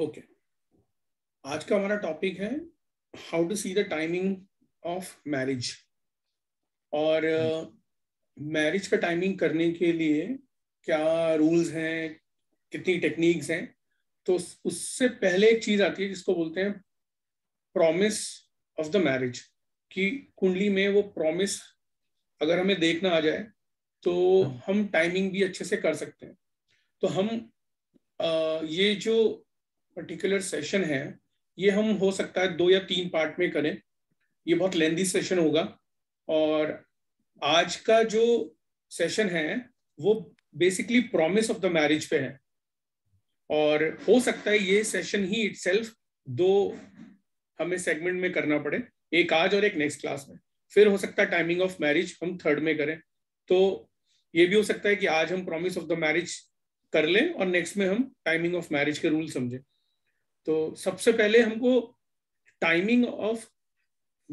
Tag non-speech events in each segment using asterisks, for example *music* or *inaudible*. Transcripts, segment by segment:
Okay आज का हमारा टॉपिक है how to see the timing of marriage और मैरिज hmm. uh, का टाइमिंग करने के लिए क्या रूल्स हैं कितनी टेक्निक्स हैं तो उससे पहले एक चीज आती है जिसको बोलते हैं प्रॉमिस ऑफ द मैरिज कि कुंडली में वो प्रॉमिस अगर हमें देखना आ जाए तो hmm. हम टाइमिंग भी अच्छे से कर सकते हैं तो हम आ, uh, ये जो पर्टिकुलर सेशन है ये हम हो सकता है दो या तीन पार्ट में करें ये बहुत लेंदी सेशन होगा और आज का जो सेशन है वो basically promise of the marriage पे है और हो सकता है ये सेशन ही इट दो हमें सेगमेंट में करना पड़े एक आज और एक नेक्स्ट क्लास में फिर हो सकता है टाइमिंग ऑफ मैरिज हम थर्ड में करें तो ये भी हो सकता है कि आज हम प्रॉमिस ऑफ द मैरिज कर लें और नेक्स्ट में हम टाइमिंग ऑफ मैरिज के रूल समझें तो सबसे पहले हमको टाइमिंग ऑफ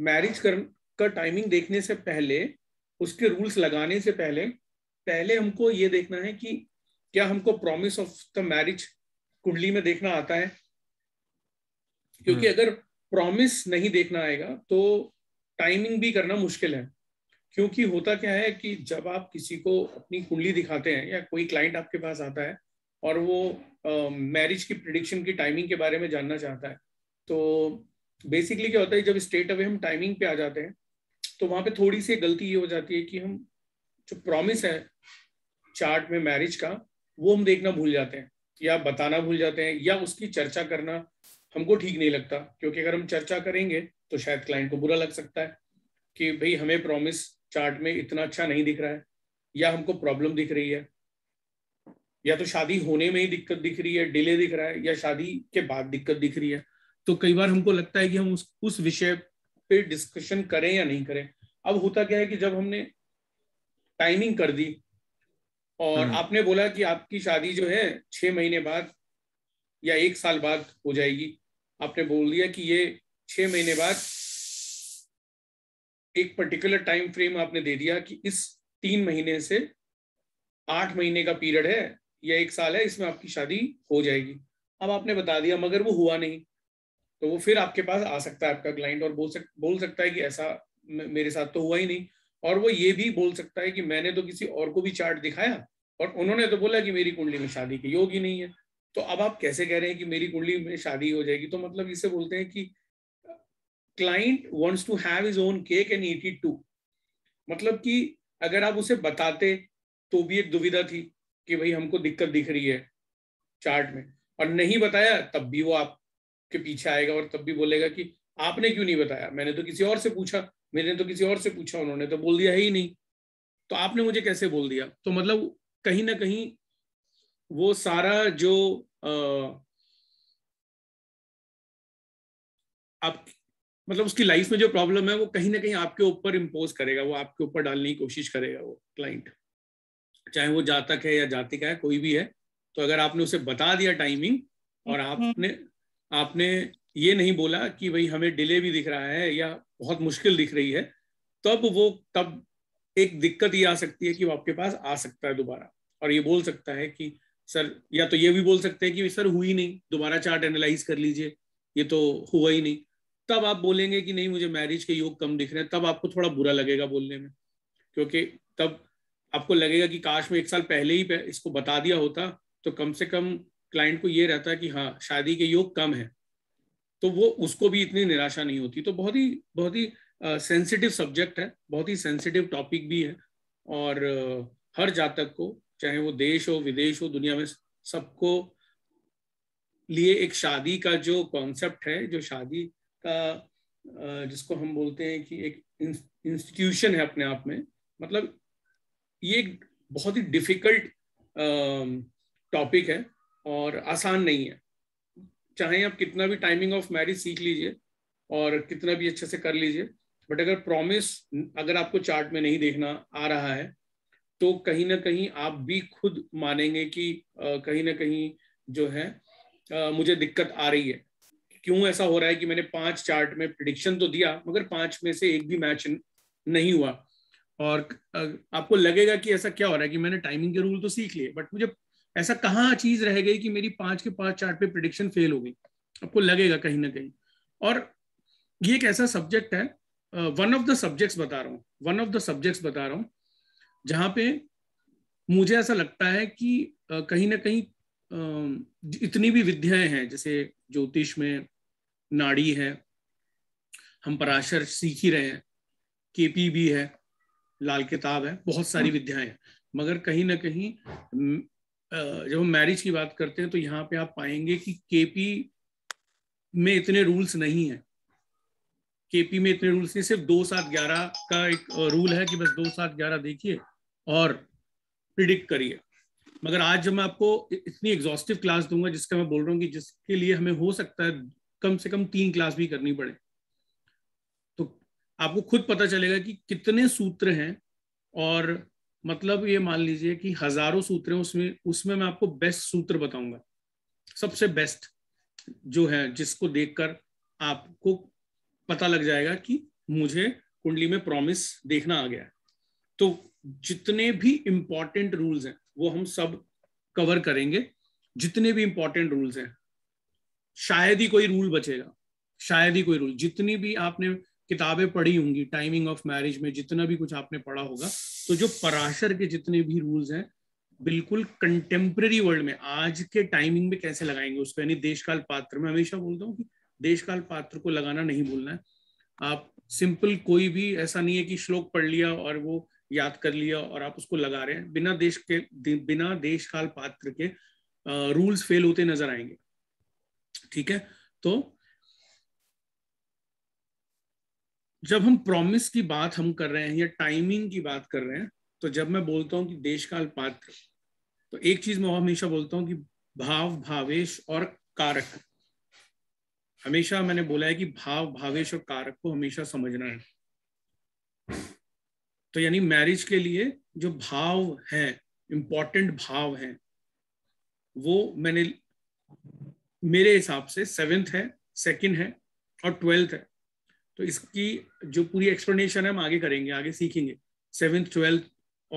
मैरिज कर का टाइमिंग देखने से पहले उसके रूल्स लगाने से पहले पहले हमको ये देखना है कि क्या हमको प्रॉमिस ऑफ द मैरिज कुंडली में देखना आता है क्योंकि हम्म। अगर प्रॉमिस नहीं देखना आएगा तो टाइमिंग भी करना मुश्किल है क्योंकि होता क्या है कि जब आप किसी को अपनी कुंडली दिखाते हैं या कोई क्लाइंट आपके पास आता है और वो मैरिज की प्रिडिक्शन की टाइमिंग के बारे में जानना चाहता है तो बेसिकली क्या होता है जब स्टेट अवे हम टाइमिंग पे आ जाते हैं तो वहाँ पे थोड़ी सी गलती ये हो जाती है कि हम जो प्रॉमिस है चार्ट में मैरिज का वो हम देखना भूल जाते हैं या बताना भूल जाते हैं या उसकी चर्चा करना हमको ठीक नहीं लगता क्योंकि अगर हम चर्चा करेंगे तो शायद क्लाइंट को बुरा लग सकता है कि भाई हमें प्रॉमिस चार्ट में इतना अच्छा नहीं दिख रहा है या हमको प्रॉब्लम दिख रही है या तो शादी होने में ही दिक्कत दिख रही है डिले दिख रहा है या शादी के बाद दिक्कत दिख रही है तो कई बार हमको लगता है कि हम उस उस विषय पे डिस्कशन करें या नहीं करें अब होता क्या है कि जब हमने टाइमिंग कर दी और हम्म। आपने बोला कि आपकी शादी जो है छह महीने बाद या एक साल बाद हो जाएगी आपने बोल दिया कि ये छह महीने बाद एक पर्टिकुलर टाइम फ्रेम आपने दे दिया कि इस तीन महीने से आठ महीने का पीरियड है ये एक साल है इसमें आपकी शादी हो जाएगी अब आपने बता दिया मगर वो हुआ नहीं तो वो फिर आपके पास आ सकता है आपका क्लाइंट और बोल सक बोल सकता है कि ऐसा मेरे साथ तो हुआ ही नहीं और वो ये भी बोल सकता है कि मैंने तो किसी और को भी चार्ट दिखाया और उन्होंने तो बोला कि मेरी कुंडली में शादी के योग ही नहीं है तो अब आप कैसे कह रहे हैं कि मेरी कुंडली में शादी हो जाएगी तो मतलब इसे बोलते हैं कि client wants to have his own cake and eat too मतलब कि अगर आप उसे बताते तो भी एक दुविधा थी कि भाई हमको दिक्कत दिख रही है चार्ट में और नहीं बताया तब भी वो आपके पीछे आएगा और तब भी बोलेगा कि आपने क्यों नहीं बताया मैंने तो किसी और से पूछा मैंने तो किसी और से पूछा उन्होंने तो बोल दिया है ही नहीं तो आपने मुझे कैसे बोल दिया तो मतलब कहीं ना कहीं वो सारा जो आ, आप मतलब उसकी लाइफ में जो प्रॉब्लम है वो कहीं ना कहीं आपके ऊपर इम्पोज करेगा वो आपके ऊपर डालने की कोशिश करेगा वो क्लाइंट चाहे वो जातक है या जातिका है कोई भी है तो अगर आपने उसे बता दिया टाइमिंग और हम्म। आपने आपने ये नहीं बोला कि भाई हमें डिले भी दिख रहा है या बहुत मुश्किल दिख रही है तब वो तब एक दिक्कत ये आ सकती है कि वो आपके पास आ सकता है दोबारा और ये बोल सकता है कि सर या तो ये भी बोल सकते हैं कि सर हुई नहीं दोबारा चार्ट एनालाइज कर लीजिए ये तो हुआ ही नहीं तब आप बोलेंगे कि नहीं मुझे मैरिज के योग कम दिख रहे हैं तब आपको थोड़ा बुरा लगेगा बोलने में क्योंकि तब आपको लगेगा कि काश में एक साल पहले ही इसको बता दिया होता तो कम से कम क्लाइंट को ये रहता कि हाँ शादी के योग कम है तो वो उसको भी इतनी निराशा नहीं होती तो बहुत ही बहुत ही सेंसिटिव सब्जेक्ट है बहुत ही सेंसिटिव टॉपिक भी है और uh, हर जातक को चाहे वो देश हो विदेश हो दुनिया में सबको लिए एक शादी का जो कॉन्सेप्ट है जो शादी का uh, जिसको हम बोलते हैं कि एक इंस्टीट्यूशन है अपने आप में मतलब ये बहुत ही डिफिकल्ट टॉपिक है और आसान नहीं है चाहे आप कितना भी टाइमिंग ऑफ मैरिज सीख लीजिए और कितना भी अच्छे से कर लीजिए बट अगर प्रॉमिस अगर आपको चार्ट में नहीं देखना आ रहा है तो कहीं ना कहीं आप भी खुद मानेंगे कि कहीं ना कहीं जो है मुझे दिक्कत आ रही है क्यों ऐसा हो रहा है कि मैंने पांच चार्ट में प्रिडिक्शन तो दिया मगर पांच में से एक भी मैच नहीं हुआ और आपको लगेगा कि ऐसा क्या हो रहा है कि मैंने टाइमिंग के रूल तो सीख लिए बट मुझे ऐसा कहाँ चीज रह गई कि मेरी पांच के पांच चार्ट पे प्रिडिक्शन फेल हो गई आपको लगेगा कहीं ना कहीं और ये एक ऐसा सब्जेक्ट है वन ऑफ द सब्जेक्ट्स बता रहा हूँ वन ऑफ द सब्जेक्ट्स बता रहा हूँ जहाँ पे मुझे ऐसा लगता है कि कहीं ना कहीं इतनी भी विद्याएं हैं जैसे ज्योतिष में नाड़ी है हम पराशर सीख ही रहे हैं केपी भी है लाल किताब है बहुत सारी विद्याएं हैं मगर कहीं ना कहीं जब हम मैरिज की बात करते हैं तो यहाँ पे आप पाएंगे कि केपी में इतने रूल्स नहीं है केपी में इतने रूल्स नहीं सिर्फ दो सात ग्यारह का एक रूल है कि बस दो सात ग्यारह देखिए और प्रिडिक्ट करिए मगर आज जब मैं आपको इतनी एग्जॉस्टिव क्लास दूंगा जिसका मैं बोल रहा हूँ कि जिसके लिए हमें हो सकता है कम से कम तीन क्लास भी करनी पड़े आपको खुद पता चलेगा कि कितने सूत्र हैं और मतलब ये मान लीजिए कि हजारों सूत्र हैं उसमें उसमें मैं आपको बेस्ट सूत्र बताऊंगा सबसे बेस्ट जो है जिसको देखकर आपको पता लग जाएगा कि मुझे कुंडली में प्रॉमिस देखना आ गया तो जितने भी इंपॉर्टेंट रूल्स हैं वो हम सब कवर करेंगे जितने भी इंपॉर्टेंट रूल्स हैं शायद ही कोई रूल बचेगा शायद ही कोई रूल जितनी भी आपने किताबें पढ़ी होंगी टाइमिंग ऑफ मैरिज में जितना भी कुछ आपने पढ़ा होगा तो जो पराशर के जितने भी रूल्स हैं बिल्कुल कंटेम्प्रेरी वर्ल्ड में आज के टाइमिंग में कैसे लगाएंगे उसको यानी देशकाल पात्र में हमेशा बोलता हूँ कि देशकाल पात्र को लगाना नहीं भूलना है आप सिंपल कोई भी ऐसा नहीं है कि श्लोक पढ़ लिया और वो याद कर लिया और आप उसको लगा रहे हैं बिना देश के बिना देशकाल पात्र के रूल्स फेल होते नजर आएंगे ठीक है तो जब हम प्रॉमिस की बात हम कर रहे हैं या टाइमिंग की बात कर रहे हैं तो जब मैं बोलता हूँ कि देश काल पात्र तो एक चीज मैं हमेशा बोलता हूँ कि भाव भावेश और कारक हमेशा मैंने बोला है कि भाव भावेश और कारक को हमेशा समझना है तो यानी मैरिज के लिए जो भाव है इंपॉर्टेंट भाव है वो मैंने मेरे हिसाब से सेवेंथ है सेकंड है और ट्वेल्थ है तो इसकी जो पूरी एक्सप्लेनेशन है हम आगे करेंगे आगे सीखेंगे सेवेंथ ट्वेल्थ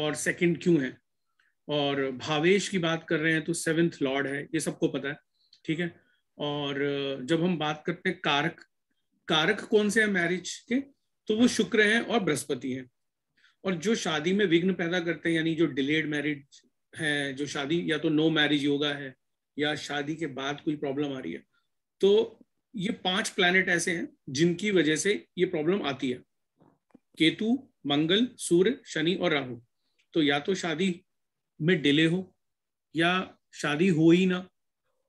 और सेकंड क्यों है और भावेश की बात कर रहे हैं तो सेवेंथ लॉर्ड है ये सबको पता है ठीक है और जब हम बात करते हैं कारक कारक कौन से हैं मैरिज के तो वो शुक्र हैं और बृहस्पति हैं और जो शादी में विघ्न पैदा करते हैं यानी जो डिलेड मैरिज है जो शादी या तो नो मैरिज योगा है या शादी के बाद कोई प्रॉब्लम आ रही है तो ये पांच प्लैनेट ऐसे हैं जिनकी वजह से ये प्रॉब्लम आती है केतु मंगल सूर्य शनि और राहु तो या तो शादी में डिले हो या शादी हो ही ना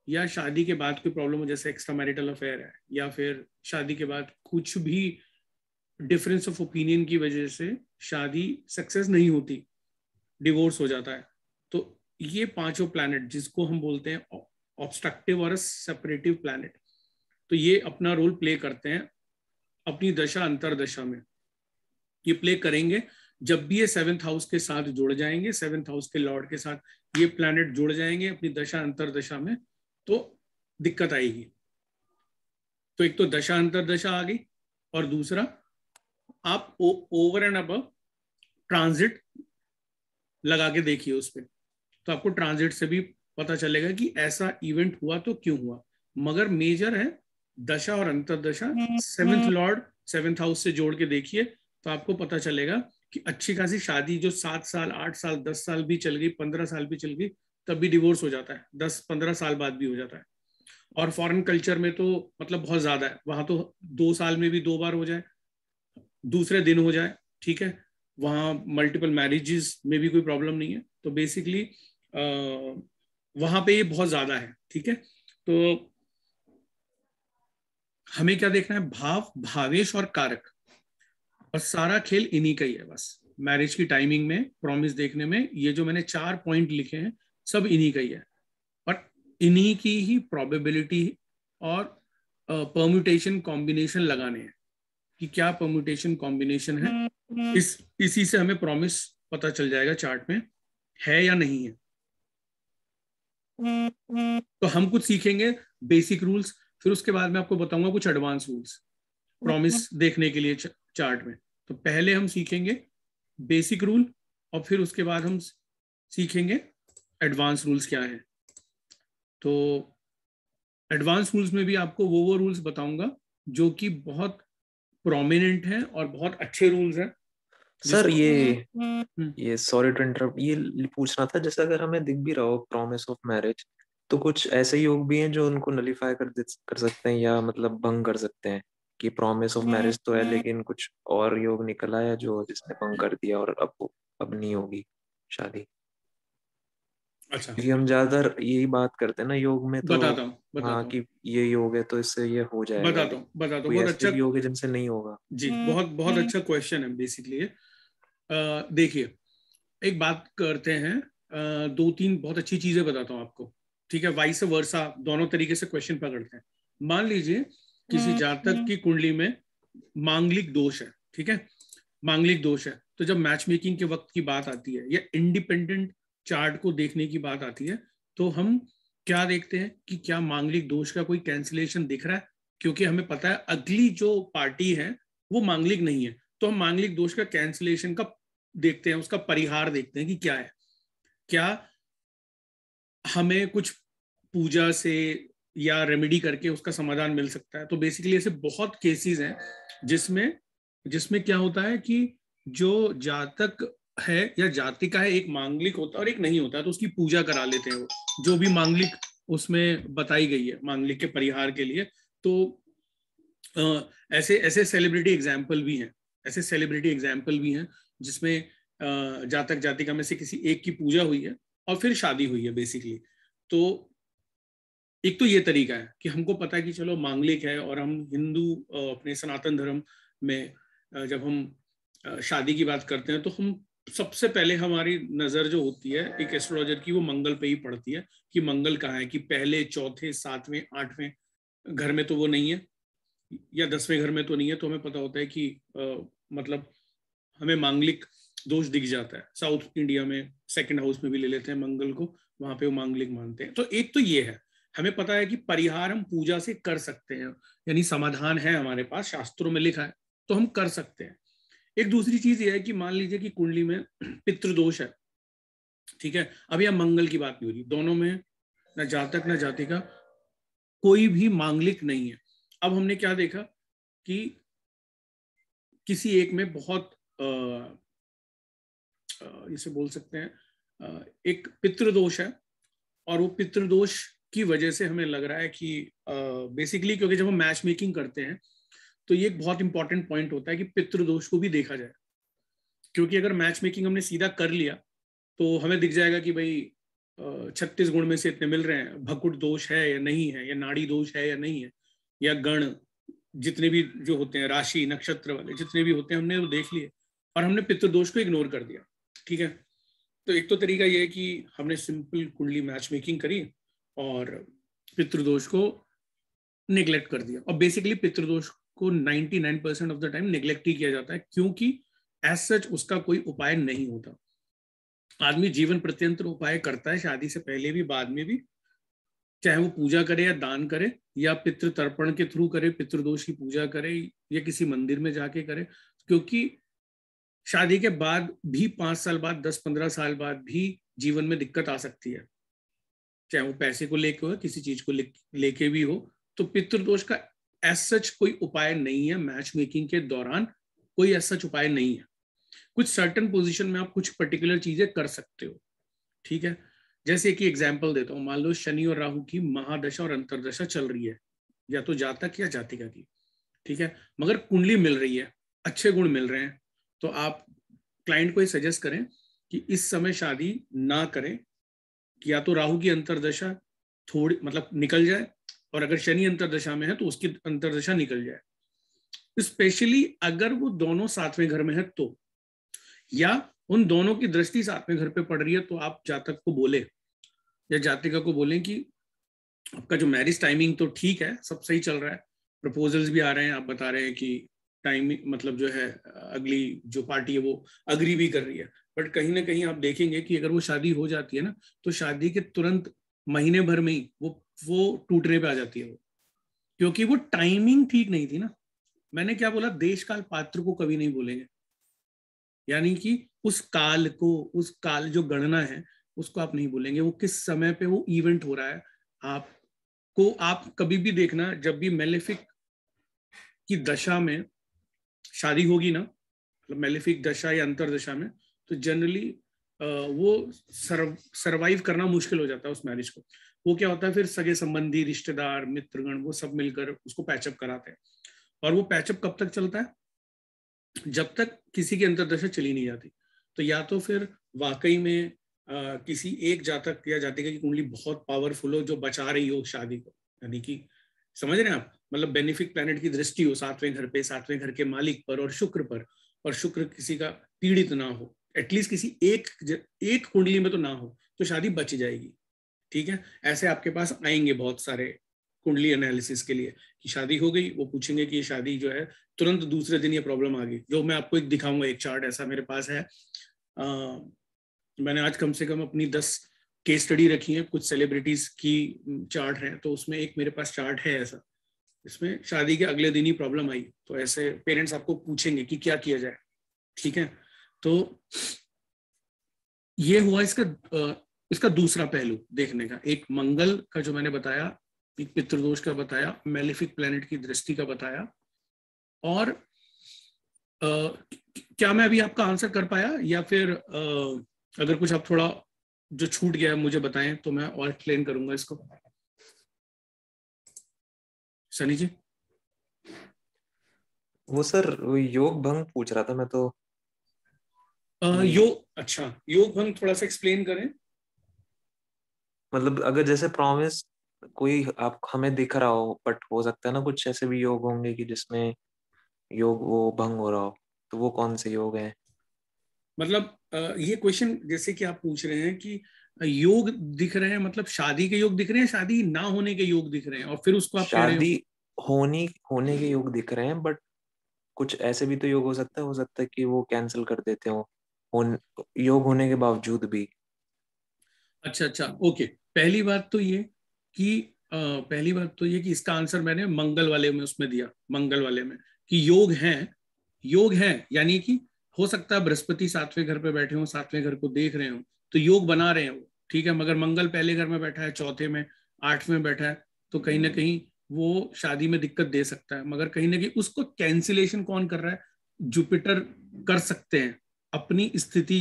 या शादी के बाद कोई प्रॉब्लम हो जैसे एक्स्ट्रा मैरिटल अफेयर है या फिर शादी के बाद कुछ भी डिफरेंस ऑफ ओपिनियन की वजह से शादी सक्सेस नहीं होती डिवोर्स हो जाता है तो ये पांचों प्लानिट जिसको हम बोलते हैं ऑब्स्ट्रक्टिव और सेपरेटिव प्लानट तो ये अपना रोल प्ले करते हैं अपनी दशा अंतरदशा में ये प्ले करेंगे जब भी ये सेवेंथ हाउस के साथ जुड़ जाएंगे सेवेंथ हाउस के लॉर्ड के साथ ये प्लैनेट जुड़ जाएंगे अपनी दशा दशा में तो दिक्कत आएगी तो एक तो दशा अंतरदशा आ गई और दूसरा आप ओवर एंड अब ट्रांजिट लगा के देखिए उस पर तो आपको ट्रांजिट से भी पता चलेगा कि ऐसा इवेंट हुआ तो क्यों हुआ मगर मेजर है दशा और अंतरदशा सेवेंथ लॉर्ड सेवेंथ हाउस से जोड़ के देखिए तो आपको पता चलेगा कि अच्छी खासी शादी जो सात साल आठ साल दस साल भी चल गई पंद्रह साल भी चल गई तब भी डिवोर्स हो जाता है दस पंद्रह साल बाद भी हो जाता है और फॉरेन कल्चर में तो मतलब बहुत ज्यादा है वहां तो दो साल में भी दो बार हो जाए दूसरे दिन हो जाए ठीक है वहां मल्टीपल मैरिजेस में भी कोई प्रॉब्लम नहीं है तो बेसिकली वहां पे ये बहुत ज्यादा है ठीक है तो हमें क्या देखना है भाव भावेश और कारक और सारा खेल इन्हीं का ही है बस मैरिज की टाइमिंग में प्रॉमिस देखने में ये जो मैंने चार पॉइंट लिखे हैं सब इन्हीं का ही है और इन्हीं की ही प्रोबेबिलिटी और परम्यूटेशन कॉम्बिनेशन लगाने हैं कि क्या परम्यूटेशन कॉम्बिनेशन है हम्म। इस इसी से हमें प्रॉमिस पता चल जाएगा चार्ट में है या नहीं है हम्म, हम्म। तो हम कुछ सीखेंगे बेसिक रूल्स फिर उसके बाद में आपको बताऊंगा कुछ एडवांस रूल्स प्रॉमिस देखने के लिए चार्ट में तो पहले हम सीखेंगे बेसिक रूल और फिर उसके बाद हम सीखेंगे एडवांस रूल्स क्या है तो एडवांस रूल्स में भी आपको वो वो रूल्स बताऊंगा जो कि बहुत प्रोमिनेंट हैं और बहुत अच्छे रूल्स हैं सर ये हम्म। ये सॉरी टू इंटरप्ट ये पूछना था जैसे अगर हमें दिख भी रहा हो प्रॉमिस ऑफ मैरिज तो कुछ ऐसे योग भी हैं जो उनको नलीफाई कर कर सकते हैं या मतलब भंग कर सकते हैं कि प्रॉमिस ऑफ मैरिज तो है लेकिन कुछ और योग निकला है जो जिसने भंग कर दिया और अब अब नहीं होगी शादी अच्छा हम ज्यादातर यही बात करते हैं ना योग में तो बताता हूँ बताता हाँ कि ये योग है तो इससे ये हो जाएगा बताता हूँ बताता हूँ बहुत अच्छा योग है जिनसे नहीं होगा जी हम्म, बहुत बहुत हम्म। अच्छा क्वेश्चन है बेसिकली देखिए एक बात करते हैं दो तीन बहुत अच्छी चीजें बताता हूँ आपको ठीक है वाइस वर्षा दोनों तरीके से क्वेश्चन पकड़ते हैं मान लीजिए किसी हम्म, जातक हम्म। की कुंडली में मांगलिक दोष है ठीक है मांगलिक दोष है तो जब मैच मेकिंग के वक्त की बात आती है या इंडिपेंडेंट चार्ट को देखने की बात आती है तो हम क्या देखते हैं कि क्या मांगलिक दोष का कोई कैंसिलेशन दिख रहा है क्योंकि हमें पता है अगली जो पार्टी है वो मांगलिक नहीं है तो हम मांगलिक दोष का कैंसिलेशन का देखते हैं उसका परिहार देखते हैं कि क्या है क्या हमें कुछ पूजा से या रेमेडी करके उसका समाधान मिल सकता है तो बेसिकली ऐसे बहुत केसेस हैं जिसमें जिसमें क्या होता है कि जो जातक है या जातिका है एक मांगलिक होता है और एक नहीं होता तो उसकी पूजा करा लेते हैं वो जो भी मांगलिक उसमें बताई गई है मांगलिक के परिहार के लिए तो आ, ऐसे ऐसे सेलिब्रिटी एग्जाम्पल भी हैं ऐसे सेलिब्रिटी एग्जाम्पल भी हैं जिसमें जातक जातिका में से किसी एक की पूजा हुई है और फिर शादी हुई है बेसिकली तो एक तो ये तरीका है कि हमको पता है कि चलो मांगलिक है और हम हिंदू अपने सनातन धर्म में जब हम शादी की बात करते हैं तो हम सबसे पहले हमारी नजर जो होती है एक एस्ट्रोलॉजर की वो मंगल पे ही पड़ती है कि मंगल कहाँ है कि पहले चौथे सातवें आठवें घर में तो वो नहीं है या दसवें घर में तो नहीं है तो हमें पता होता है कि आ, मतलब हमें मांगलिक दोष दिख जाता है साउथ इंडिया में सेकंड हाउस में भी ले लेते हैं मंगल को वहां पे वो मांगलिक मानते हैं तो एक तो ये है हमें पता है कि परिहार हम पूजा से कर सकते हैं यानी समाधान है हमारे पास शास्त्रों में लिखा है तो हम कर सकते हैं एक दूसरी चीज ये है कि मान लीजिए कि कुंडली में *clears throat* पितृदोष है ठीक है अब यह मंगल की बात नहीं हो रही दोनों में न जातक न जातिका कोई भी मांगलिक नहीं है अब हमने क्या देखा कि किसी एक में बहुत इसे बोल सकते हैं एक पितृदोष है और वो पितृदोष की वजह से हमें लग रहा है कि बेसिकली क्योंकि जब हम मैच मेकिंग करते हैं तो ये एक बहुत इंपॉर्टेंट पॉइंट होता है कि पितृदोष को भी देखा जाए क्योंकि अगर मैच मेकिंग हमने सीधा कर लिया तो हमें दिख जाएगा कि भाई छत्तीस गुण में से इतने मिल रहे हैं भकुट दोष है या नहीं है या नाड़ी दोष है या नहीं है या गण जितने भी जो होते हैं राशि नक्षत्र वाले जितने भी होते हैं हमने वो देख लिए और हमने पितृदोष को इग्नोर कर दिया ठीक है तो एक तो तरीका यह है कि हमने सिंपल कुंडली मैच मेकिंग करी और पितृदोष को निग्लेक्ट कर दिया और बेसिकली पितृदोष को 99 percent of the time neglect ही किया जाता है क्योंकि एज सच उसका कोई उपाय नहीं होता आदमी जीवन प्रत्यंतर उपाय करता है शादी से पहले भी बाद में भी चाहे वो पूजा करे या दान करे या पितृ तर्पण के थ्रू करे पितृदोष की पूजा करे या किसी मंदिर में जाके करे क्योंकि शादी के बाद भी पांच साल बाद दस पंद्रह साल बाद भी जीवन में दिक्कत आ सकती है चाहे वो पैसे को लेके हो किसी चीज को लेके भी हो तो पितृदोष का एस सच कोई उपाय नहीं है मैच मेकिंग के दौरान कोई एज सच उपाय नहीं है कुछ सर्टन पोजिशन में आप कुछ पर्टिकुलर चीजें कर सकते हो ठीक है जैसे कि एग्जाम्पल देता हूँ मान लो शनि और राहु की महादशा और अंतरदशा चल रही है या तो जातक या जातिका की ठीक है मगर कुंडली मिल रही है अच्छे गुण मिल रहे हैं तो आप क्लाइंट को ये सजेस्ट करें कि इस समय शादी ना करें कि या तो राहु की अंतरदशा थोड़ी मतलब निकल जाए और अगर शनि अंतरदशा में है तो उसकी अंतरदशा निकल जाए स्पेशली अगर वो दोनों सातवें घर में है तो या उन दोनों की दृष्टि सातवें घर पे पड़ रही है तो आप जातक को बोले या जातिका को बोले कि आपका जो मैरिज टाइमिंग तो ठीक है सब सही चल रहा है प्रपोजल्स भी आ रहे हैं आप बता रहे हैं कि टाइम मतलब जो है अगली जो पार्टी है वो अग्री भी कर रही है बट कहीं ना कहीं आप देखेंगे कि अगर वो शादी हो जाती है ना तो शादी के तुरंत महीने भर में ही वो वो टूटने पे आ जाती है वो क्योंकि वो टाइमिंग ठीक नहीं थी ना मैंने क्या बोला देश काल पात्र को कभी नहीं बोलेंगे यानी कि उस काल को उस काल जो गणना है उसको आप नहीं बोलेंगे वो किस समय पे वो इवेंट हो रहा है आप को आप कभी भी देखना जब भी मेलेफिक की दशा में शादी होगी ना मतलब मेलिफिक दशा या अंतर दशा में तो जनरली वो सर्व सर्वाइव करना मुश्किल हो जाता है उस मैरिज को वो क्या होता है फिर सगे संबंधी रिश्तेदार मित्रगण वो सब मिलकर उसको पैचअप कराते हैं और वो पैचअप कब तक चलता है जब तक किसी की अंतरदशा चली नहीं जाती तो या तो फिर वाकई में आ, किसी एक जातक या जातिका की कुंडली बहुत पावरफुल हो जो बचा रही हो शादी को यानी कि समझ रहे हैं आप मतलब बेनिफिक प्लैनेट की दृष्टि हो सातवें घर पे सातवें घर के मालिक पर और शुक्र पर और शुक्र किसी का पीड़ित ना हो एटलीस्ट किसी एक एक कुंडली में तो ना हो तो शादी बच जाएगी ठीक है ऐसे आपके पास आएंगे बहुत सारे कुंडली एनालिसिस के लिए कि शादी हो गई वो पूछेंगे कि ये शादी जो है तुरंत दूसरे दिन ये प्रॉब्लम आ गई जो मैं आपको एक दिखाऊंगा एक चार्ट ऐसा मेरे पास है आ, मैंने आज कम से कम अपनी दस केस स्टडी रखी है कुछ सेलिब्रिटीज की चार्ट है तो उसमें एक मेरे पास चार्ट है ऐसा इसमें शादी के अगले दिन ही प्रॉब्लम आई तो ऐसे पेरेंट्स आपको पूछेंगे कि क्या किया जाए ठीक है तो ये हुआ इसका इसका दूसरा पहलू देखने का एक मंगल का जो मैंने बताया एक पितृदोष का बताया मेलिफिक प्लेनेट की दृष्टि का बताया और आ, क्या मैं अभी आपका आंसर कर पाया या फिर आ, अगर कुछ आप थोड़ा जो छूट गया है मुझे बताएं तो मैं और एक्सप्लेन करूंगा इसको सनी जी वो सर योग भंग पूछ रहा था मैं तो योग अच्छा योग भंग थोड़ा सा एक्सप्लेन करें मतलब अगर जैसे प्रॉमिस कोई आप हमें दिख रहा हो बट हो सकता है ना कुछ ऐसे भी योग होंगे कि जिसमें योग वो भंग हो रहा हो तो वो कौन से योग है मतलब ये क्वेश्चन जैसे कि आप पूछ रहे हैं कि योग दिख रहे हैं मतलब शादी के योग दिख रहे हैं शादी ना होने के योग दिख रहे हैं और फिर उसको आप शादी होने होने के योग दिख रहे हैं बट कुछ ऐसे भी तो योग हो सकता है हो सकता है कि वो कैंसिल कर देते हो योग होने के बावजूद भी अच्छा अच्छा ओके पहली बात तो ये कि आ, पहली बात तो ये कि इसका आंसर मैंने मंगल वाले में उसमें दिया मंगल वाले में कि योग है योग है यानी कि हो सकता है बृहस्पति सातवें घर पे बैठे हो सातवें घर को देख रहे हो तो योग बना रहे हो ठीक है मगर मंगल पहले घर में बैठा है चौथे में आठवें बैठा है तो कहीं ना हम्म। कहीं वो शादी में दिक्कत दे सकता है मगर कहीं ना कहीं उसको कैंसिलेशन कौन कर रहा है जुपिटर कर सकते हैं अपनी स्थिति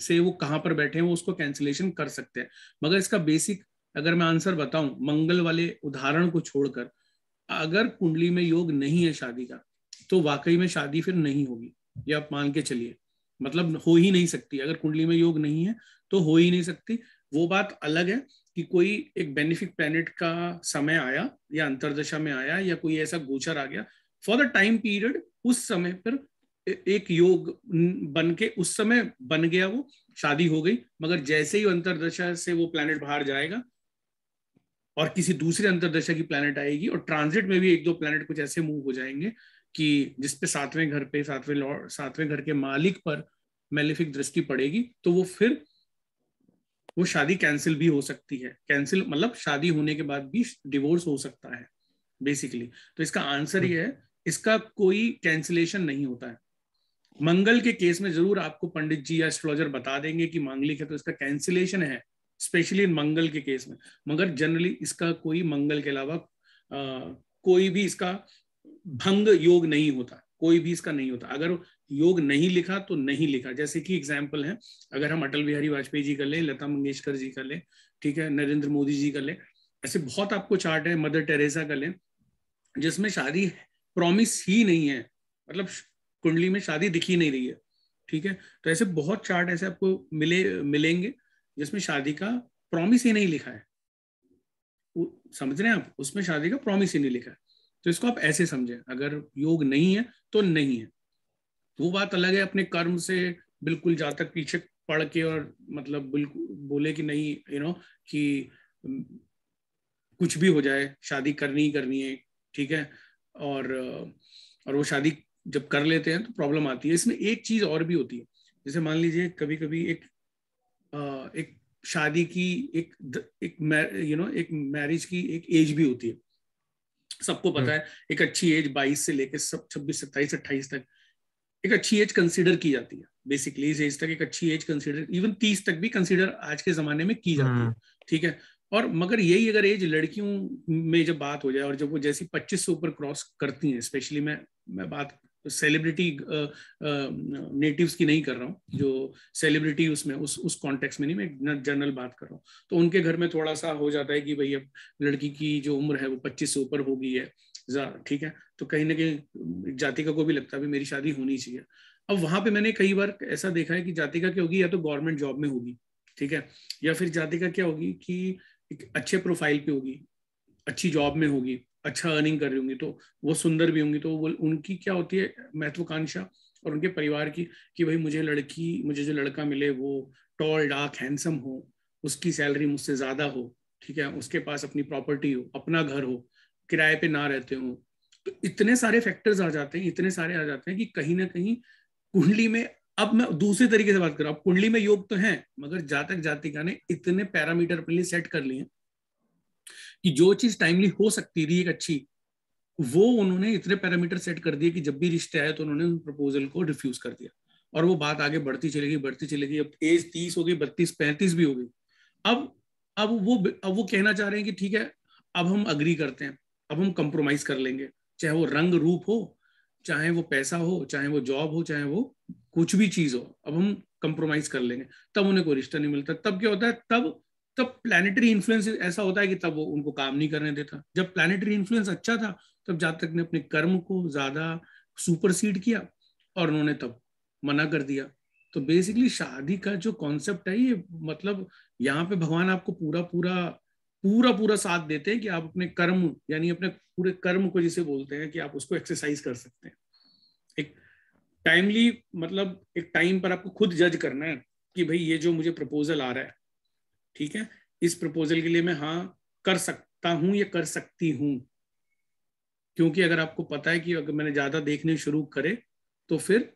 से वो कहाँ पर बैठे हैं वो उसको कैंसिलेशन कर सकते हैं मगर इसका बेसिक अगर मैं आंसर बताऊं मंगल वाले उदाहरण को छोड़कर अगर कुंडली में योग नहीं है शादी का तो वाकई में शादी फिर नहीं होगी ये आप मान के चलिए मतलब हो ही नहीं सकती अगर कुंडली में योग नहीं है तो हो ही नहीं सकती वो बात अलग है कि कोई एक बेनिफिक प्लेनेट का समय आया या अंतरदशा में आया या कोई ऐसा गोचर आ गया फॉर द टाइम पीरियड उस समय पर एक योग बन के उस समय बन गया वो शादी हो गई मगर जैसे ही अंतरदशा से वो प्लेनेट बाहर जाएगा और किसी दूसरे अंतरदशा की प्लेनेट आएगी और ट्रांजिट में भी एक दो प्लेनेट कुछ ऐसे मूव हो जाएंगे कि जिसपे सातवें घर पे सातवें लॉर्ड सातवें घर के मालिक पर मेलिफिक दृष्टि पड़ेगी तो वो फिर वो शादी कैंसिल भी हो सकती है कैंसिल मतलब शादी होने के बाद भी डिवोर्स हो सकता है बेसिकली तो इसका आंसर ये है इसका कोई कैंसिलेशन नहीं होता है मंगल के केस में जरूर आपको पंडित जी या एस्ट्रोलॉजर बता देंगे कि मांगलिक है तो इसका कैंसिलेशन है स्पेशली इन मंगल के केस में मगर जनरली इसका कोई मंगल के अलावा कोई भी इसका भंग योग नहीं होता कोई भी इसका नहीं होता अगर योग नहीं लिखा तो नहीं लिखा जैसे कि एग्जाम्पल है अगर हम अटल बिहारी वाजपेयी जी कर ले लता मंगेशकर जी कर ले ठीक है नरेंद्र मोदी जी कर ले ऐसे बहुत आपको चार्ट है मदर टेरेसा कर ले जिसमें शादी प्रॉमिस ही नहीं है मतलब कुंडली में शादी दिखी नहीं रही है ठीक है तो ऐसे बहुत चार्ट ऐसे आपको मिले मिलेंगे जिसमें शादी का प्रॉमिस ही नहीं लिखा है समझ रहे हैं आप उसमें शादी का प्रॉमिस ही नहीं लिखा है तो इसको आप ऐसे समझें अगर योग नहीं है तो नहीं है वो बात अलग है अपने कर्म से बिल्कुल जा तक पीछे पढ़ के और मतलब बिल्कुल बोले कि नहीं यू नो कि कुछ भी हो जाए शादी करनी ही करनी है ठीक है और और वो शादी जब कर लेते हैं तो प्रॉब्लम आती है इसमें एक चीज और भी होती है जैसे मान लीजिए कभी कभी एक आ, एक शादी की एक एक यू नो एक मैरिज की एक एज भी होती है सबको पता हम्म। है एक अच्छी एज 22 से लेकर सब 26 सत्ताईस अट्ठाईस तक एक अच्छी एज कंसिडर की जाती है बेसिकली इस एज तक एक अच्छी एज कंसिडर इवन तीस तक भी कंसिडर आज के जमाने में की जाती है हम्म। ठीक है और मगर यही अगर एज लड़कियों में जब बात हो जाए और जब वो जैसी पच्चीस से ऊपर क्रॉस करती हैं स्पेशली मैं मैं बात सेलिब्रिटी नेटिव्स uh, uh, की नहीं कर रहा हूँ जो सेलिब्रिटी उसमें उस उस कॉन्टेक्स्ट में नहीं मैं जनरल बात कर रहा हूँ तो उनके घर में थोड़ा सा हो जाता है कि भाई अब लड़की की जो उम्र है वो पच्चीस से ऊपर हो गई है ठीक है तो कहीं ना कहीं जातिका को भी लगता है मेरी शादी होनी चाहिए अब वहां पे मैंने कई बार ऐसा देखा है कि जातिका क्या होगी या तो गवर्नमेंट जॉब में होगी ठीक है या फिर जातिका क्या होगी कि एक अच्छे प्रोफाइल पे होगी अच्छी जॉब में होगी अच्छा अर्निंग कर रही होंगी तो वो सुंदर भी होंगी तो वो उनकी क्या होती है महत्वाकांक्षा और उनके परिवार की कि भाई मुझे लड़की मुझे जो लड़का मिले वो टॉल डार्क हैंडसम हो उसकी सैलरी मुझसे ज़्यादा हो ठीक है उसके पास अपनी प्रॉपर्टी हो अपना घर हो किराए पे ना रहते हो तो इतने सारे फैक्टर्स आ जाते हैं इतने सारे आ जाते हैं कि कहीं ना कहीं कुंडली में अब मैं दूसरे तरीके से बात कर रहा हूँ कुंडली में योग तो है मगर जातक जातिका ने इतने पैरामीटर अपने लिए सेट कर लिए हैं कि जो चीज टाइमली हो सकती थी एक अच्छी वो उन्होंने इतने पैरामीटर सेट कर दिए कि जब भी रिश्ते आए तो उन्होंने उन प्रपोजल को रिफ्यूज कर दिया और वो बात आगे बढ़ती चली गई बढ़ती चली गई अब एज तीस हो गई बत्तीस पैंतीस भी हो गई अब अब वो अब वो कहना चाह रहे हैं कि ठीक है अब हम अग्री करते हैं अब हम कंप्रोमाइज कर लेंगे चाहे वो रंग रूप हो चाहे वो पैसा हो चाहे वो जॉब हो चाहे वो कुछ भी चीज हो अब हम कंप्रोमाइज कर लेंगे तब उन्हें कोई रिश्ता नहीं मिलता तब क्या होता है तब तब प्लानिटरी इन्फ्लुएंस ऐसा होता है कि तब वो उनको काम नहीं करने देता जब प्लानिटरी इन्फ्लुएंस अच्छा था तब जातक ने अपने कर्म को ज्यादा सुपरसीड किया और उन्होंने तब मना कर दिया तो बेसिकली शादी का जो कॉन्सेप्ट है ये मतलब यहाँ पे भगवान आपको पूरा पूरा पूरा पूरा साथ देते हैं कि आप अपने कर्म यानी अपने पूरे कर्म को जिसे बोलते हैं कि आप उसको एक्सरसाइज कर सकते हैं एक टाइमली मतलब एक टाइम पर आपको खुद जज करना है कि भाई ये जो मुझे प्रपोजल आ रहा है ठीक है इस प्रपोजल के लिए मैं हाँ कर सकता हूं या कर सकती हूं क्योंकि अगर आपको पता है कि अगर मैंने ज्यादा देखने शुरू करे तो फिर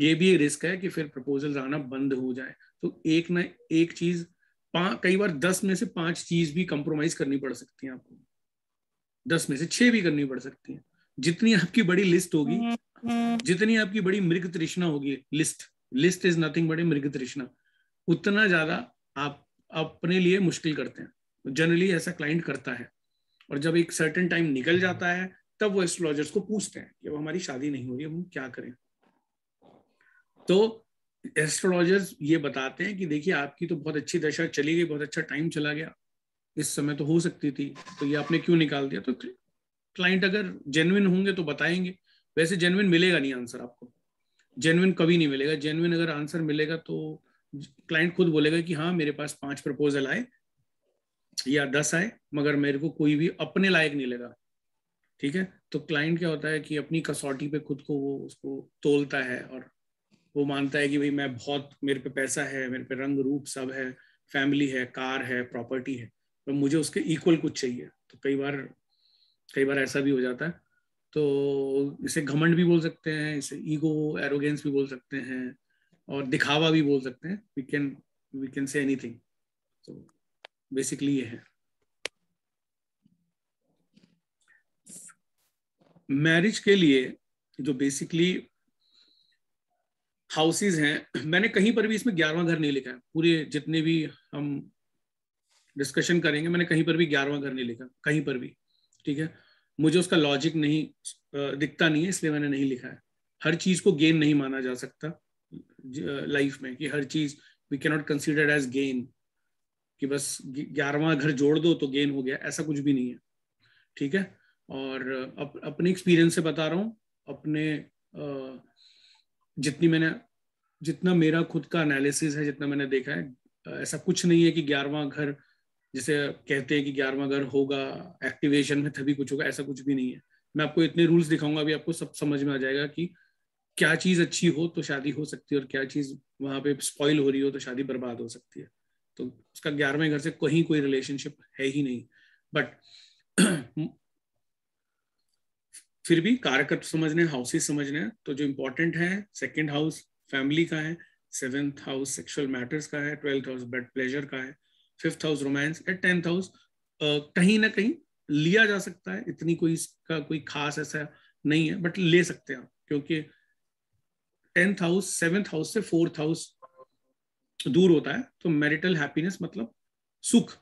ये भी रिस्क है कि फिर प्रपोजल आना बंद हो जाए तो एक ना एक चीज कई बार दस में से पांच चीज भी कंप्रोमाइज करनी पड़ सकती है आपको दस में से छह भी करनी पड़ सकती है जितनी आपकी बड़ी लिस्ट होगी हम्म, हम्म। जितनी आपकी बड़ी मृग तृष्णा होगी लिस्ट लिस्ट इज नथिंग बड़ी मृग तृष्णा उतना ज्यादा आप अपने लिए मुश्किल करते हैं जनरली ऐसा क्लाइंट करता है और जब एक सर्टन टाइम निकल जाता है तब वो एस्ट्रोलॉजर्स को पूछते हैं कि अब हमारी शादी नहीं हो रही हम क्या करें तो एस्ट्रोलॉजर्स ये बताते हैं कि देखिए आपकी तो बहुत अच्छी दशा चली गई बहुत अच्छा टाइम चला गया इस समय तो हो सकती थी तो ये आपने क्यों निकाल दिया तो क्लाइंट अगर जेनुइन होंगे तो बताएंगे वैसे जेनुइन मिलेगा नहीं आंसर आपको जेनुइन कभी नहीं मिलेगा जेनुइन अगर आंसर मिलेगा तो क्लाइंट खुद बोलेगा कि हाँ मेरे पास पांच प्रपोजल आए या दस आए मगर मेरे को कोई भी अपने लायक नहीं लगा ठीक है तो क्लाइंट क्या होता है कि अपनी कसौटी पे खुद को वो उसको तोलता है और वो मानता है कि भाई मैं बहुत मेरे पे पैसा है मेरे पे रंग रूप सब है फैमिली है कार है प्रॉपर्टी है तो मुझे उसके इक्वल कुछ चाहिए तो कई बार कई बार ऐसा भी हो जाता है तो इसे घमंड भी बोल सकते हैं इसे ईगो एरोगेंस भी बोल सकते हैं और दिखावा भी बोल सकते हैं we can we can say anything so basically ये है मैरिज के लिए जो बेसिकली हाउसेज हैं मैंने कहीं पर भी इसमें ग्यारहवा घर नहीं लिखा है पूरे जितने भी हम डिस्कशन करेंगे मैंने कहीं पर भी ग्यारहवा घर नहीं लिखा कहीं पर भी ठीक है मुझे उसका लॉजिक नहीं दिखता नहीं है इसलिए मैंने नहीं लिखा है हर चीज को गेन नहीं माना जा सकता लाइफ में कि हर चीज we cannot consider as gain कि बस ग्यारहवा घर जोड़ दो तो गेन हो गया ऐसा कुछ भी नहीं है ठीक है और अप, अपने एक्सपीरियंस से बता रहा हूँ अपने जितनी मैंने जितना मेरा खुद का एनालिसिस है जितना मैंने देखा है ऐसा कुछ नहीं है कि ग्यारहवा घर जैसे कहते हैं कि ग्यारहवा घर होगा एक्टिवेशन में तभी कुछ होगा ऐसा कुछ भी नहीं है मैं आपको इतने रूल्स दिखाऊंगा अभी आपको सब समझ में आ जाएगा कि क्या चीज अच्छी हो तो शादी हो सकती है और क्या चीज वहां पे स्पॉइल हो रही हो तो शादी बर्बाद हो सकती है तो उसका ग्यारहवें घर से कहीं कोई रिलेशनशिप है ही नहीं बट *clears throat* फिर भी कारक तो समझने हाउसेस समझने तो जो इंपॉर्टेंट है सेकेंड हाउस फैमिली का है सेवेंथ हाउस सेक्सुअल मैटर्स का है ट्वेल्थ हाउस बेड प्लेजर का है fifth house romance and tenth house कहीं ना कहीं लिया जा सकता है इतनी कोई इसका कोई खास ऐसा नहीं है बट ले सकते हैं आप क्योंकि टेंथ हाउस सेवेंथ हाउस से फोर्थ हाउस दूर होता है तो मैरिटल हैप्पीनेस मतलब सुख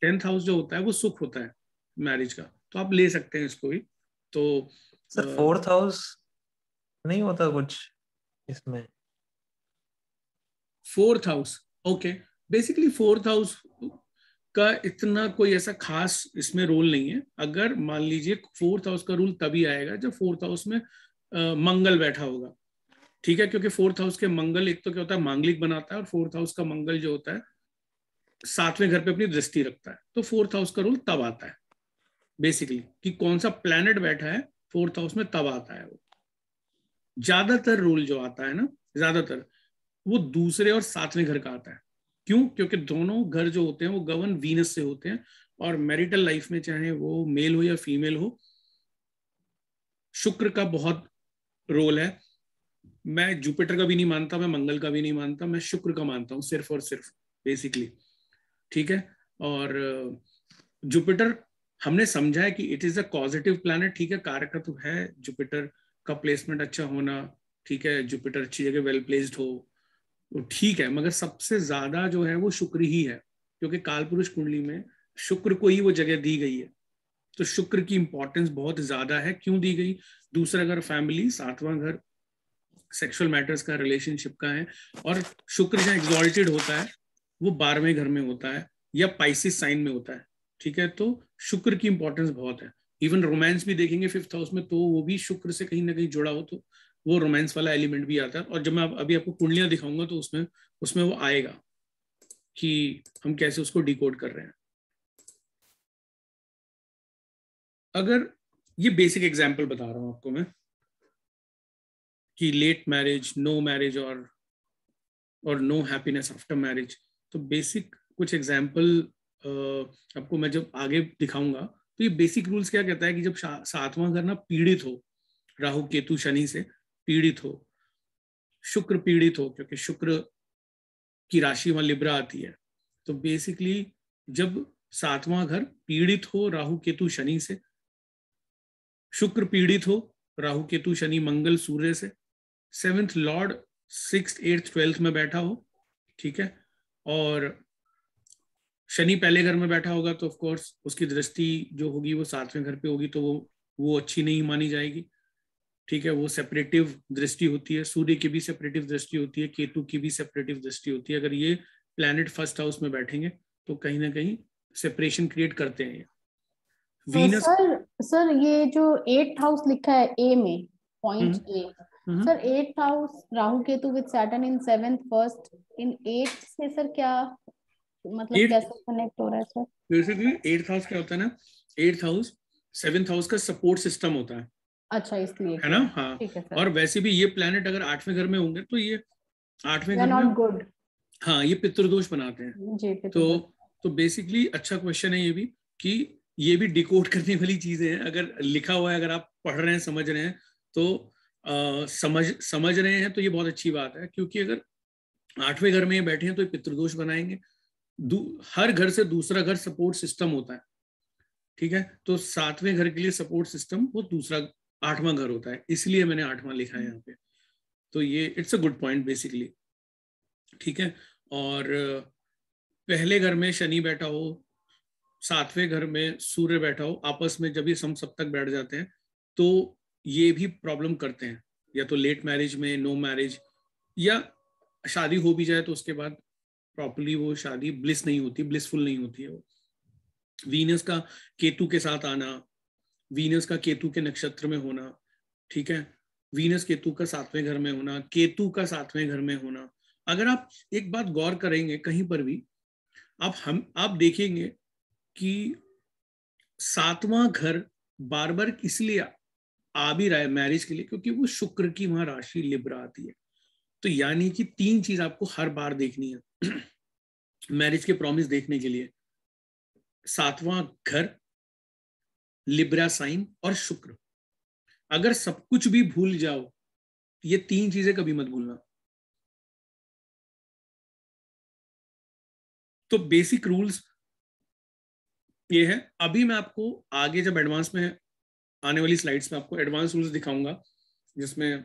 टेंथ हाउस जो होता है वो सुख होता है मैरिज का तो आप ले सकते हैं इसको भी तो सर फोर्थ हाउस नहीं होता कुछ इसमें fourth house okay basically fourth house का इतना कोई ऐसा खास इसमें रोल नहीं है अगर मान लीजिए फोर्थ हाउस का रूल तभी आएगा जब फोर्थ हाउस में आ, मंगल बैठा होगा ठीक है क्योंकि फोर्थ हाउस के मंगल एक तो क्या होता है मांगलिक बनाता है और फोर्थ हाउस का मंगल जो होता है सातवें घर पे अपनी दृष्टि रखता है तो फोर्थ हाउस का रोल तब आता है बेसिकली कि कौन सा प्लेनेट बैठा है फोर्थ हाउस में तब आता है वो ज्यादातर रोल जो आता है ना ज्यादातर वो दूसरे और सातवें घर का आता है क्यों क्योंकि दोनों घर जो होते हैं वो गवन वीनस से होते हैं और मैरिटल लाइफ में चाहे वो मेल हो या फीमेल हो शुक्र का बहुत रोल है मैं जुपिटर का भी नहीं मानता मैं मंगल का भी नहीं मानता मैं शुक्र का मानता हूँ सिर्फ और सिर्फ बेसिकली ठीक है और जुपिटर हमने समझा है कि it is a positive plan ठीक है कारक तो है जुपिटर का प्लेसमेंट अच्छा होना ठीक है जुपिटर अच्छी जगह वेल प्लेस्ड हो तो ठीक है मगर सबसे ज्यादा जो है वो शुक्र ही है क्योंकि कालपुरुष कुंडली में शुक्र को ही वो जगह दी गई है तो शुक्र की इंपॉर्टेंस बहुत ज्यादा है क्यों दी गई दूसरा घर फैमिली सातवां घर सेक्सुअल मैटर्स का रिलेशनशिप का है और शुक्र जहाँ एग्जॉल्टेड होता है वो बारहवें घर में होता है या पाइसिस साइन में होता है ठीक है तो शुक्र की इंपॉर्टेंस बहुत है इवन रोमांस भी देखेंगे फिफ्थ हाउस में तो वो भी शुक्र से कहीं ना कहीं जुड़ा हो तो वो रोमांस वाला एलिमेंट भी आता है और जब मैं आप, अभी आपको कुंडलियां दिखाऊंगा तो उसमें उसमें वो आएगा कि हम कैसे उसको डिकोड कर रहे हैं अगर ये बेसिक एग्जाम्पल बता रहा हूं आपको मैं कि लेट मैरिज नो मैरिज और और नो हैप्पीनेस आफ्टर मैरिज तो बेसिक कुछ एग्जाम्पल uh, आपको मैं जब आगे दिखाऊंगा तो ये बेसिक रूल्स क्या कहता है कि जब सातवां घर ना पीड़ित हो राहु केतु शनि से पीड़ित हो शुक्र पीड़ित हो क्योंकि शुक्र की राशि वहां लिब्रा आती है तो बेसिकली जब सातवां घर पीड़ित हो राहु केतु शनि से शुक्र पीड़ित हो राहु केतु शनि मंगल सूर्य से seventh lord six eighth twelfth में बैठा हो ठीक है और शनि पहले घर में बैठा होगा तो ऑफकोर्स उसकी दृष्टि जो होगी वो सातवें घर पे होगी तो वो वो अच्छी नहीं मानी जाएगी ठीक है वो सेपरेटिव दृष्टि होती है सूर्य की भी सेपरेटिव दृष्टि होती है केतु की भी सेपरेटिव दृष्टि होती है अगर ये प्लैनेट फर्स्ट हाउस में बैठेंगे तो कहीं ना कहीं सेपरेशन क्रिएट करते हैं वीनस तो सर सर ये जो एट हाउस लिखा है ए में point A hmm. Sir eight house Rahu Ketu with Saturn in seventh first in eight से सर क्या मतलब eighth, कैसे कनेक्ट हो रहा है सर बेसिकली एट हाउस क्या होता है ना एट हाउस सेवेंथ हाउस का सपोर्ट सिस्टम होता है अच्छा इसलिए है ना हाँ है और वैसे भी ये प्लेनेट अगर आठवें घर में होंगे तो ये आठवें घर में गुड हाँ ये पितृदोष बनाते हैं जी तो तो बेसिकली अच्छा क्वेश्चन है ये भी कि ये भी डिकोड करने वाली चीजें हैं अगर लिखा हुआ है अगर आप पढ़ रहे हैं समझ रहे हैं तो आ, समझ समझ रहे हैं तो ये बहुत अच्छी बात है क्योंकि अगर आठवें घर में बैठे हैं तो पितृदोष बनाएंगे हर घर से दूसरा घर सपोर्ट सिस्टम होता है ठीक है तो सातवें घर के लिए सपोर्ट सिस्टम वो दूसरा आठवां घर होता है इसलिए मैंने आठवां लिखा है यहाँ पे तो ये it's a good point basically ठीक है और पहले घर में शनि बैठा हो सातवें घर में सूर्य बैठा हो आपस में जब ये सम सप्तक बैठ जाते हैं तो ये भी प्रॉब्लम करते हैं या तो लेट मैरिज में नो मैरिज या शादी हो भी जाए तो उसके बाद प्रॉपरली वो शादी ब्लिस नहीं होती ब्लिसफुल नहीं होती है वो वीनस का केतु के साथ आना वीनस का केतु के नक्षत्र में होना ठीक है वीनस केतु का सातवें घर में होना केतु का सातवें घर में होना अगर आप एक बात गौर करेंगे कहीं पर भी आप हम आप देखेंगे कि सातवां घर बार बार इसलिए आ भी रहा है मैरिज के लिए क्योंकि वो शुक्र की वहां राशि लिब्रा आती है तो यानी कि तीन चीज आपको हर बार देखनी है मैरिज *clears throat* के प्रॉमिस देखने के लिए सातवां घर लिब्रा साइन और शुक्र अगर सब कुछ भी भूल जाओ ये तीन चीजें कभी मत भूलना तो बेसिक रूल्स ये है अभी मैं आपको आगे जब एडवांस में आने वाली स्लाइड्स में आपको एडवांस रूल्स दिखाऊंगा जिसमें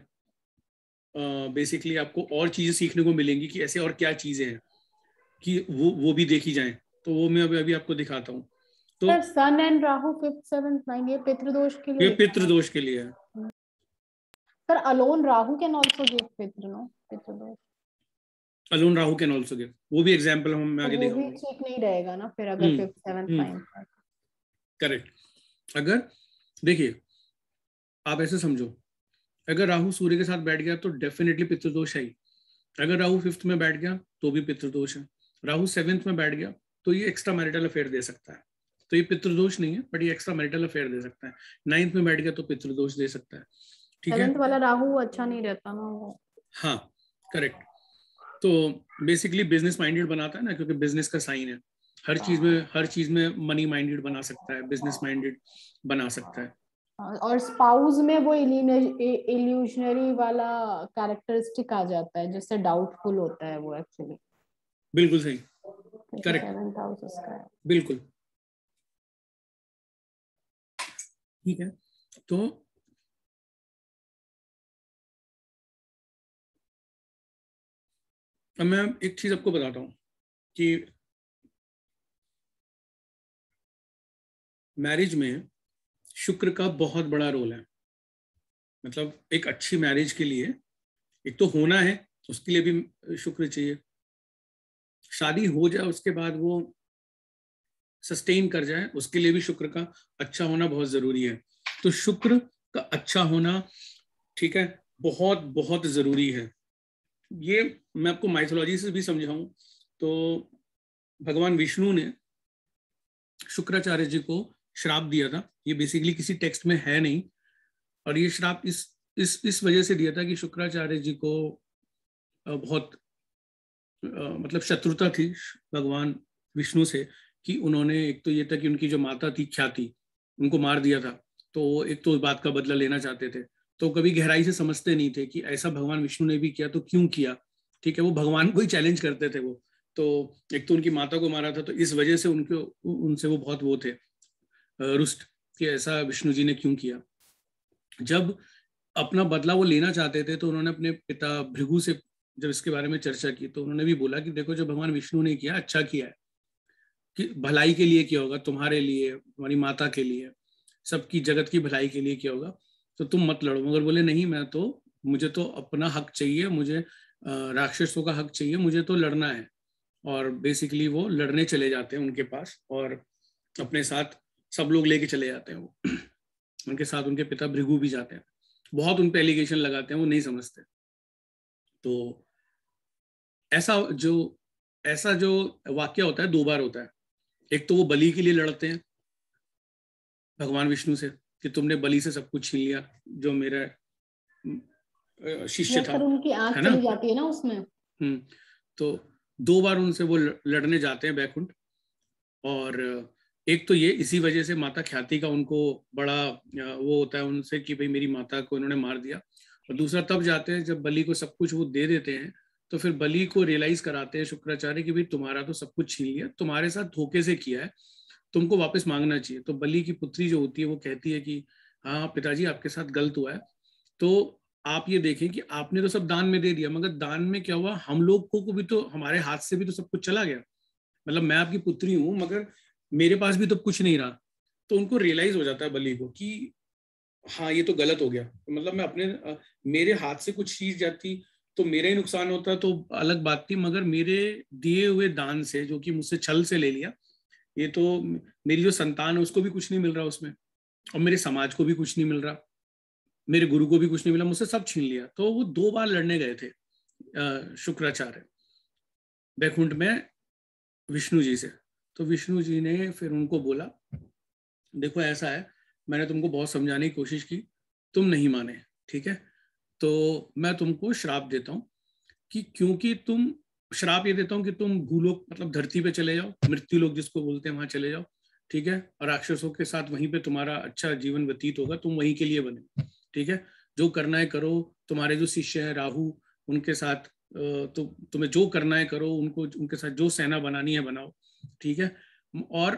बेसिकली आपको और चीज़ें सीखने को मिलेंगी कि ऐसे और क्या चीज़ें हैं कि वो वो भी देखी जाए तो वो मैं अभी अभी आपको दिखाता हूँ तो सन एंड राहु पितृदोष के लिए पितृदोष के लिए है alone Rahu can also give पितृ नो पितृदोष alone Rahu can also give वो भी एग्जांपल हम मैं आगे देखूंगा ठीक नहीं रहेगा ना फिर अगर फिफ्थ सेवंथ नाइन्थ करेक्ट अगर देखिए आप ऐसे समझो अगर राहु सूर्य के साथ बैठ गया तो डेफिनेटली पितृदोष है ही अगर राहु फिफ्थ में बैठ गया तो भी पितृदोष है राहु सेवेंथ में बैठ गया तो ये एक्स्ट्रा मैरिटल अफेयर दे सकता है तो ये पितृदोष नहीं है बट ये एक्स्ट्रा मैरिटल अफेयर दे सकता है नाइन्थ में बैठ गया तो पितृदोष दे सकता है ठीक है वाला राहु अच्छा नहीं रहता ना हाँ करेक्ट तो बेसिकली बिजनेस माइंडेड बनाता है ना क्योंकि बिजनेस का साइन है हर चीज में हर चीज में मनी माइंडेड बना सकता है बिजनेस माइंडेड बना सकता है हाँ, और स्पाउस में वो इल्यूजनरी वाला कैरेक्टरिस्टिक आ जाता है जिससे डाउटफुल होता है वो एक्चुअली बिल्कुल सही करेक्ट बिल्कुल ठीक है तो अब मैं एक चीज आपको बताता हूँ कि मैरिज में शुक्र का बहुत बड़ा रोल है मतलब एक अच्छी मैरिज के लिए एक तो होना है उसके लिए भी शुक्र चाहिए शादी हो जाए उसके बाद वो सस्टेन कर जाए उसके लिए भी शुक्र का अच्छा होना बहुत जरूरी है तो शुक्र का अच्छा होना ठीक है बहुत बहुत जरूरी है ये मैं आपको माइथोलॉजी से भी समझाऊं तो भगवान विष्णु ने शुक्राचार्य जी को श्राप दिया था ये बेसिकली किसी टेक्स्ट में है नहीं और ये श्राप इस इस इस वजह से दिया था कि शुक्राचार्य जी को बहुत मतलब शत्रुता थी भगवान विष्णु से कि उन्होंने एक तो ये था कि उनकी जो माता थी ख्याति उनको मार दिया था तो एक तो उस बात का बदला लेना चाहते थे तो कभी गहराई से समझते नहीं थे कि ऐसा भगवान विष्णु ने भी किया तो क्यों किया ठीक है वो भगवान को ही चैलेंज करते थे वो तो एक तो उनकी माता को मारा था तो इस वजह से उनके उनसे वो बहुत वो थे रुष्ट कि ऐसा विष्णु जी ने क्यों किया जब अपना बदला वो लेना चाहते थे तो उन्होंने अपने पिता भृगु से जब इसके बारे में चर्चा की तो उन्होंने भी बोला कि देखो जो भगवान विष्णु ने किया अच्छा किया है कि भलाई के लिए किया होगा तुम्हारे लिए तुम्हारी माता के लिए सबकी जगत की भलाई के लिए किया होगा तो तुम मत लड़ो मगर बोले नहीं मैं तो मुझे तो अपना हक चाहिए मुझे राक्षसों का हक चाहिए मुझे तो लड़ना है और बेसिकली वो लड़ने चले जाते हैं उनके पास और अपने साथ सब लोग लेके चले जाते हैं वो *clears throat* उनके साथ उनके पिता भृगु भी जाते हैं बहुत उन पर एलिगेशन लगाते हैं वो नहीं समझते तो ऐसा जो ऐसा जो वाक्य होता है दो बार होता है एक तो वो बलि के लिए लड़ते हैं भगवान विष्णु से कि तुमने बलि से सब कुछ छीन लिया जो मेरा शिष्य था उनकी है ना जाती है ना उसमें हम्म तो दो बार उनसे वो लड़ने जाते हैं बैकुंठ और एक तो ये इसी वजह से माता ख्याति का उनको बड़ा वो होता है उनसे कि भाई मेरी माता को इन्होंने मार दिया और दूसरा तब जाते हैं जब बलि को सब कुछ वो दे देते हैं तो फिर बलि को रियलाइज कराते हैं शुक्राचार्य कि भाई तुम्हारा तो सब कुछ छीन लिया तुम्हारे साथ धोखे से किया है तुमको वापस मांगना चाहिए तो बलि की पुत्री जो होती है वो कहती है कि हाँ पिताजी आपके साथ गलत हुआ है तो आप ये देखें कि आपने तो सब दान में दे दिया मगर दान में क्या हुआ हम लोग को, को भी तो हमारे हाथ से भी तो सब कुछ चला गया मतलब मैं आपकी पुत्री हूँ मगर मेरे पास भी तो कुछ नहीं रहा तो उनको रियलाइज हो जाता है बली को कि हाँ ये तो गलत हो गया तो मतलब मैं अपने मेरे हाथ से कुछ चीज जाती तो मेरा ही नुकसान होता तो अलग बात थी मगर मेरे दिए हुए दान से जो कि मुझसे छल से ले लिया ये तो मेरी जो संतान है उसको भी कुछ नहीं मिल रहा उसमें और मेरे समाज को भी कुछ नहीं मिल रहा मेरे गुरु को भी कुछ नहीं मिला मुझसे सब छीन लिया तो वो दो बार लड़ने गए थे शुक्राचार्य बैकुंठ में विष्णु जी से तो विष्णु जी ने फिर उनको बोला देखो ऐसा है मैंने तुमको बहुत समझाने की कोशिश की तुम नहीं माने ठीक है तो मैं तुमको श्राप देता हूँ कि क्योंकि तुम श्राप ये देता हूँ कि तुम भूलोक मतलब धरती पे चले जाओ मृत्यु लोग जिसको बोलते हैं वहां चले जाओ ठीक है और राक्षसों के साथ वहीं पे तुम्हारा अच्छा जीवन व्यतीत होगा तुम वहीं के लिए बने ठीक है जो करना है करो तुम्हारे जो शिष्य है राहु उनके साथ तो तुम्हें जो करना है करो उनको उनके साथ जो सेना बनानी है बनाओ ठीक है और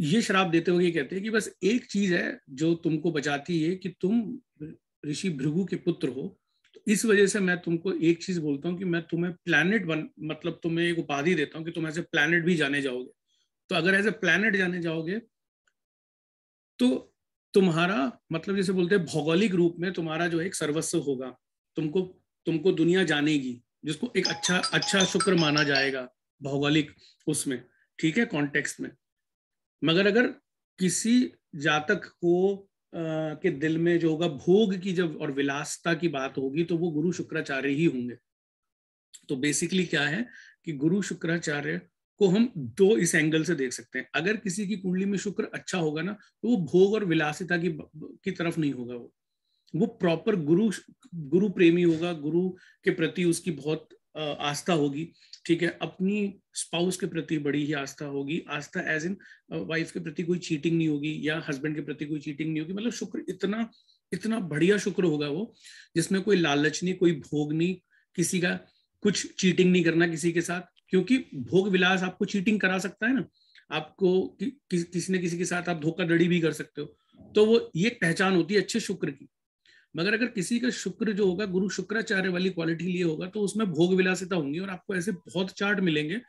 ये शराब देते हुए कहते हैं कि बस एक चीज है जो तुमको बचाती है कि तुम ऋषि भृगु के पुत्र हो तो इस वजह से मैं तुमको एक चीज बोलता हूँ कि मैं तुम्हें प्लैनेट बन मतलब तुम्हें एक उपाधि देता हूँ कि तुम ऐसे प्लैनेट भी जाने जाओगे तो अगर ऐसे ए प्लैनेट जाने जाओगे तो तुम्हारा मतलब जैसे बोलते हैं भौगोलिक रूप में तुम्हारा जो एक सर्वस्व होगा तुमको तुमको दुनिया जानेगी जिसको एक अच्छा अच्छा शुक्र माना जाएगा भौगोलिक उसमें ठीक है कॉन्टेक्स्ट में मगर अगर किसी जातक को आ, के दिल में जो होगा भोग की जब और विलासता की बात होगी तो वो गुरु शुक्राचार्य ही होंगे तो बेसिकली क्या है कि गुरु शुक्राचार्य को हम दो इस एंगल से देख सकते हैं अगर किसी की कुंडली में शुक्र अच्छा होगा ना तो वो भोग और विलासिता की की तरफ नहीं होगा वो वो प्रॉपर गुरु गुरु प्रेमी होगा गुरु के प्रति उसकी बहुत आस्था होगी ठीक है अपनी स्पाउस के प्रति बड़ी ही आस्था होगी आस्था एज इन वाइफ के प्रति कोई चीटिंग नहीं होगी या हस्बैंड के प्रति कोई चीटिंग नहीं होगी मतलब शुक्र इतना इतना बढ़िया शुक्र होगा वो जिसमें कोई लालच नहीं कोई भोग नहीं किसी का कुछ चीटिंग नहीं करना किसी के साथ क्योंकि भोग विलास आपको चीटिंग करा सकता है ना आपको कि, कि, किसी ने किसी के साथ आप धोखाधड़ी भी कर सकते हो तो वो ये पहचान होती है अच्छे शुक्र की मगर अगर किसी का शुक्र जो होगा गुरु शुक्राचार्य वाली क्वालिटी लिए होगा तो उसमें भोग विलासिता होंगी और आपको ऐसे बहुत चार्ट मिलेंगे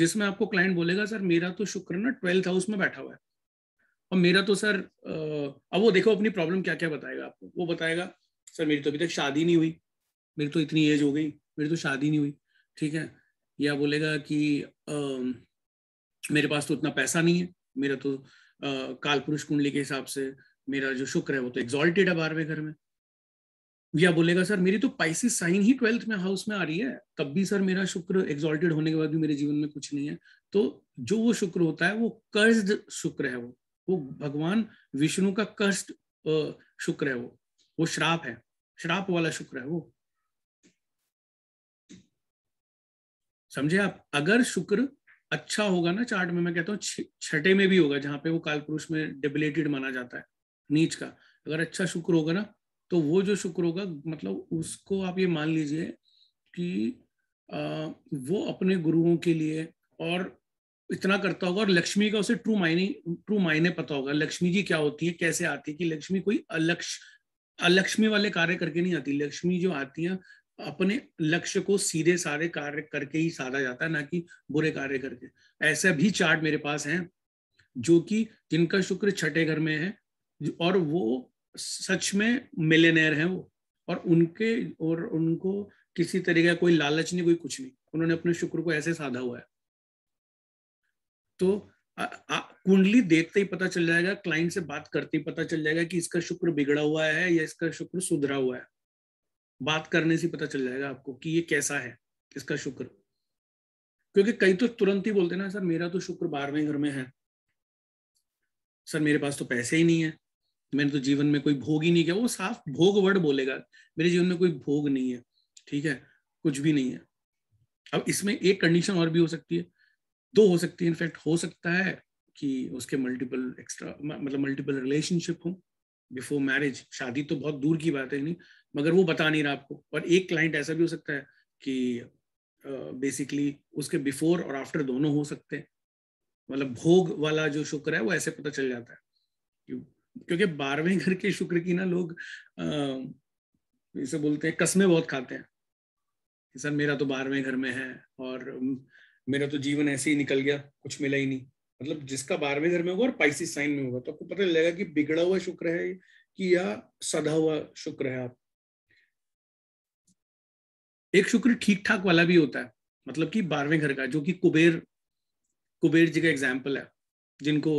जिसमें आपको क्लाइंट बोलेगा सर मेरा तो शुक्र ना ट्वेल्थ हाउस में बैठा हुआ है और मेरा तो सर अब वो देखो अपनी प्रॉब्लम क्या क्या बताएगा आपको वो बताएगा सर मेरी तो अभी तक शादी नहीं हुई मेरी तो इतनी एज हो गई मेरी तो शादी नहीं हुई ठीक है या बोलेगा कि आ, मेरे पास तो उतना पैसा नहीं है मेरा तो कालपुरुष कुंडली के हिसाब से मेरा जो शुक्र है वो तो एग्जॉल्टेड है बारहवें घर में या बोलेगा सर मेरी तो पाइसी साइन ही ट्वेल्थ में हाउस में आ रही है तब भी सर मेरा शुक्र एग्जॉल्टेड होने के बाद भी मेरे जीवन में कुछ नहीं है तो जो वो शुक्र होता है वो कर्ज शुक्र है वो वो भगवान विष्णु का कष्ट शुक्र है वो वो श्राप है श्राप वाला शुक्र है वो समझे आप अगर शुक्र अच्छा होगा ना चार्ट में मैं कहता हूँ छठे में भी होगा जहां पे वो काल पुरुष में डेबिलेटेड माना जाता है नीच का अगर अच्छा शुक्र होगा ना तो वो जो शुक्र होगा मतलब उसको आप ये मान लीजिए कि आ, वो अपने गुरुओं के लिए और इतना करता होगा और लक्ष्मी का उसे ट्रू मायने ट्रू मायने पता होगा लक्ष्मी जी क्या होती है कैसे आती है कि लक्ष्मी कोई अलक्ष अलक्ष्मी वाले कार्य करके नहीं आती लक्ष्मी जो आती है अपने लक्ष्य को सीधे सारे कार्य करके ही साधा जाता है ना कि बुरे कार्य करके ऐसे भी चार्ट मेरे पास हैं जो कि जिनका शुक्र छठे घर में है और वो सच में मिलेनियर हैं वो और उनके और उनको किसी तरीके का कोई लालच नहीं कोई कुछ नहीं उन्होंने अपने शुक्र को ऐसे साधा हुआ है तो आ, आ, कुंडली देखते ही पता चल जाएगा क्लाइंट से बात करते ही पता चल जाएगा कि इसका शुक्र बिगड़ा हुआ है या इसका शुक्र सुधरा हुआ है बात करने से पता चल जाएगा आपको कि ये कैसा है इसका शुक्र क्योंकि कई तो तुरंत ही बोलते ना सर मेरा तो शुक्र बारहवें घर में है सर मेरे पास तो पैसे ही नहीं है मैंने तो जीवन में कोई भोग ही नहीं किया वो साफ भोग वर्ड बोलेगा मेरे जीवन में कोई भोग नहीं है ठीक है कुछ भी नहीं है अब इसमें एक कंडीशन और भी हो सकती है दो हो सकती है इनफैक्ट हो सकता है कि उसके मल्टीपल एक्स्ट्रा मतलब मल्टीपल रिलेशनशिप हो बिफोर मैरिज शादी तो बहुत दूर की बात है नहीं मगर वो बता नहीं रहा आपको और एक क्लाइंट ऐसा भी हो सकता है कि बेसिकली uh, उसके बिफोर और आफ्टर दोनों हो सकते हैं मतलब भोग वाला जो शुक्र है वो ऐसे पता चल जाता है क्योंकि बारहवें घर के शुक्र की ना लोग इसे बोलते हैं कस्में बहुत खाते हैं कि सर मेरा तो बारहवें घर में है और मेरा तो जीवन ऐसे ही निकल गया कुछ मिला ही नहीं मतलब जिसका बारहवें घर में होगा और पाइसिस साइन में होगा तो आपको पता लगेगा कि बिगड़ा हुआ शुक्र है कि या सदा हुआ शुक्र है आप एक शुक्र ठीक ठाक वाला भी होता है मतलब कि बारहवें घर का जो कि कुबेर कुबेर जी का एग्जाम्पल है जिनको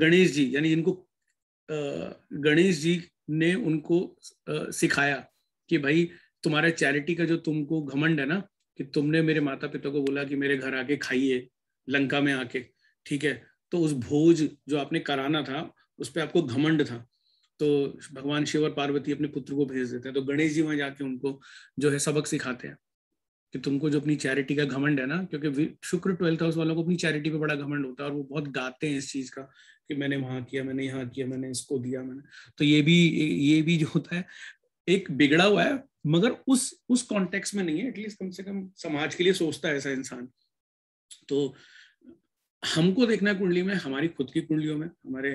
गणेश जी यानी इनको गणेश जी ने उनको सिखाया कि भाई तुम्हारा चैरिटी का जो तुमको घमंड है ना कि तुमने मेरे माता पिता को बोला कि मेरे घर आके खाइए लंका में आके ठीक है तो उस भोज जो आपने कराना था उस पर आपको घमंड था तो भगवान शिव और पार्वती अपने पुत्र को भेज देते हैं तो गणेश जी वहां जाके उनको जो है सबक सिखाते हैं कि तुमको जो अपनी चैरिटी का घमंड है ना क्योंकि शुक्र ट्वेल्थ हाउस वालों को अपनी चैरिटी पे बड़ा घमंड होता है और वो बहुत गाते हैं इस चीज का कि मैंने वहां किया मैंने यहाँ किया मैंने इसको दिया मैंने तो ये भी ये भी जो होता है एक बिगड़ा हुआ है मगर उस उस कॉन्टेक्स्ट में नहीं है एटलीस्ट कम से कम समाज के लिए सोचता है ऐसा इंसान तो हमको देखना है कुंडली में हमारी खुद की कुंडलियों में हमारे